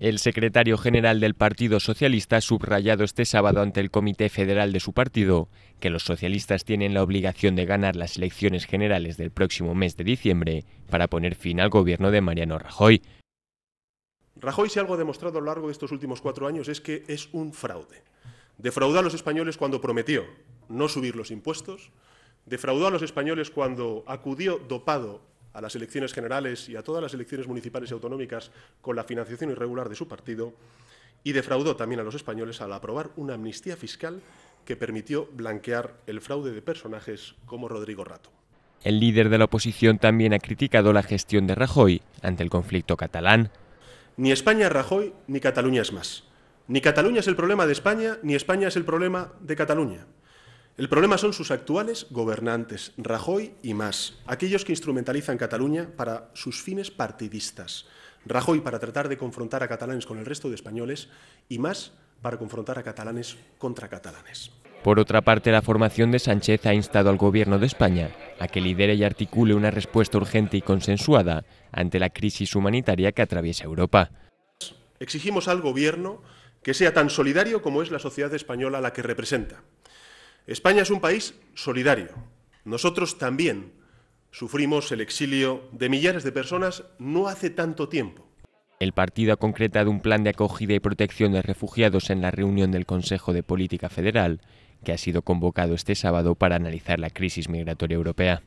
El secretario general del Partido Socialista ha subrayado este sábado ante el Comité Federal de su partido que los socialistas tienen la obligación de ganar las elecciones generales del próximo mes de diciembre para poner fin al gobierno de Mariano Rajoy. Rajoy, si algo ha demostrado a lo largo de estos últimos cuatro años, es que es un fraude. Defraudó a los españoles cuando prometió no subir los impuestos, defraudó a los españoles cuando acudió dopado a las elecciones generales y a todas las elecciones municipales y autonómicas con la financiación irregular de su partido, y defraudó también a los españoles al aprobar una amnistía fiscal que permitió blanquear el fraude de personajes como Rodrigo Rato. El líder de la oposición también ha criticado la gestión de Rajoy ante el conflicto catalán. Ni España es Rajoy, ni Cataluña es más. Ni Cataluña es el problema de España, ni España es el problema de Cataluña. El problema son sus actuales gobernantes, Rajoy y más, aquellos que instrumentalizan Cataluña para sus fines partidistas. Rajoy para tratar de confrontar a catalanes con el resto de españoles y más para confrontar a catalanes contra catalanes. Por otra parte, la formación de Sánchez ha instado al Gobierno de España a que lidere y articule una respuesta urgente y consensuada ante la crisis humanitaria que atraviesa Europa. Exigimos al Gobierno que sea tan solidario como es la sociedad española a la que representa, España es un país solidario. Nosotros también sufrimos el exilio de millares de personas no hace tanto tiempo. El partido ha concretado un plan de acogida y protección de refugiados en la reunión del Consejo de Política Federal, que ha sido convocado este sábado para analizar la crisis migratoria europea.